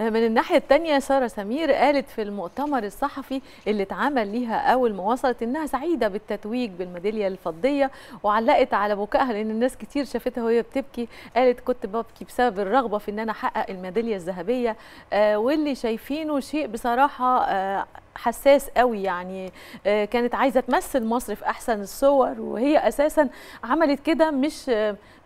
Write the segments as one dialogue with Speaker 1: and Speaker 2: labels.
Speaker 1: آه، من الناحية التانية سارة سمير قالت في المؤتمر الصحفي اللي اتعمل ليها أول ما وصلت إنها سعيدة بالتتويج بالميدالية الفضية وعلقت على بكائها لأن الناس كتير شافتها وهي بتبكي قالت كنت ببكي بسبب الرغبة في إن أنا أحقق الميدالية الذهبية آه واللي شايفينه شيء بصراحة آه حساس قوي يعني آه، كانت عايزه تمثل مصر في احسن الصور وهي اساسا عملت كده مش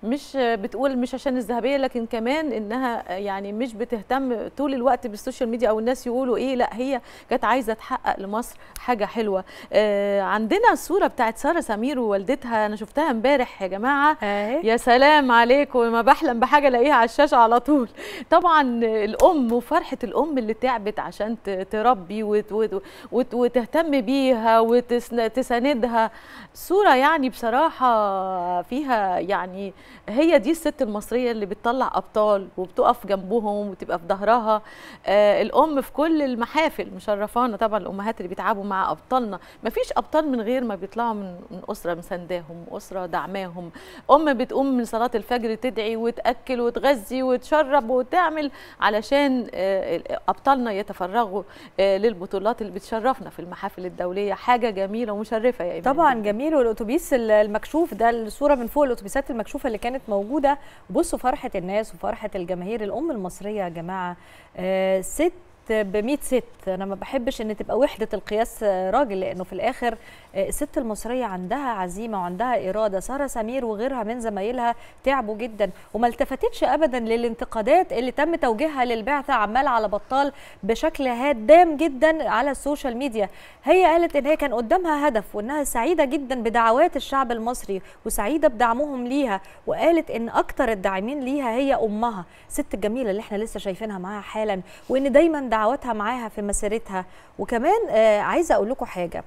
Speaker 1: مش بتقول مش عشان الذهبيه لكن كمان انها يعني مش بتهتم طول الوقت بالسوشيال ميديا او الناس يقولوا ايه لا هي كانت عايزه تحقق لمصر حاجه حلوه آه عندنا الصوره بتاعت ساره سمير ووالدتها انا شفتها امبارح يا جماعه آه. يا سلام عليكم ما بحلم بحاجه الاقيها على الشاشه على طول طبعا الام وفرحه الام اللي تعبت عشان تربي وت... وت... وتهتم بيها وتساندها صورة يعني بصراحة فيها يعني هي دي الست المصرية اللي بتطلع أبطال وبتقف جنبهم وتبقى في ظهرها آه الأم في كل المحافل مشرفانا طبعا الأمهات اللي بيتعبوا مع أبطالنا مفيش أبطال من غير ما بيطلعوا من, من أسرة مسانداهم أسرة دعماهم أم بتقوم من صلاة الفجر تدعي وتأكل وتغذي وتشرب وتعمل علشان آه أبطالنا يتفرغوا آه للبطولات بتشرفنا في المحافل الدوليه حاجه
Speaker 2: جميله ومشرفه يا إيمان طبعا جميل والاتوبيس المكشوف ده الصوره من فوق الاتوبيسات المكشوفه اللي كانت موجوده بصوا فرحه الناس وفرحه الجماهير الام المصريه يا جماعه آه ست ب 100 ست انا ما بحبش ان تبقى وحده القياس آه، راجل لانه في الاخر آه، الست المصريه عندها عزيمه وعندها اراده ساره سمير وغيرها من زمايلها تعبوا جدا وما التفتتش ابدا للانتقادات اللي تم توجيهها للبعثه عمال على بطال بشكل هادام جدا على السوشيال ميديا هي قالت ان هي كان قدامها هدف وانها سعيده جدا بدعوات الشعب المصري وسعيده بدعمهم ليها وقالت ان اكتر الداعمين ليها هي امها ست الجميله اللي احنا لسه شايفينها معاها حالا وان دايما دعواتها معاها في مسيرتها وكمان آه، عايزه اقول لكم حاجه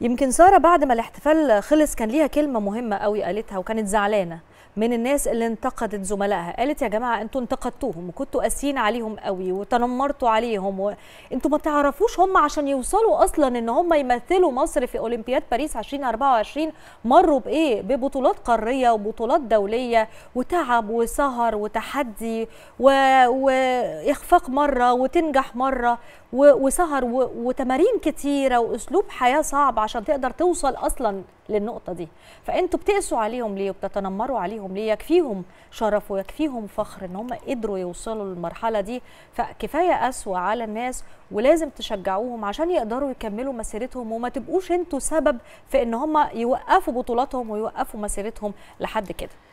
Speaker 2: يمكن ساره بعد ما الاحتفال خلص كان ليها كلمه مهمه قوي قالتها وكانت زعلانه من الناس اللي انتقدت زملائها قالت يا جماعه انتوا انتقدتوهم وكنتوا قاسيين عليهم قوي وتنمرتوا عليهم وانتوا ما تعرفوش هم عشان يوصلوا اصلا ان هم يمثلوا مصر في اولمبياد باريس 2024 مروا بايه ببطولات قاريه وبطولات دوليه وتعب وسهر وتحدي و... واخفاق مره وتنجح مره و... وسهر و... وتمارين كتيره واسلوب حياه صعب عشان تقدر توصل اصلا للنقطه دي فانتوا بتقسوا عليهم ليه وبتتنمروا عليهم ليه يكفيهم شرف ويكفيهم فخر ان هم قدروا يوصلوا للمرحله دي فكفايه قسوه على الناس ولازم تشجعوهم عشان يقدروا يكملوا مسيرتهم وما تبقوش انتوا سبب في ان هم يوقفوا بطولاتهم ويوقفوا مسيرتهم لحد كده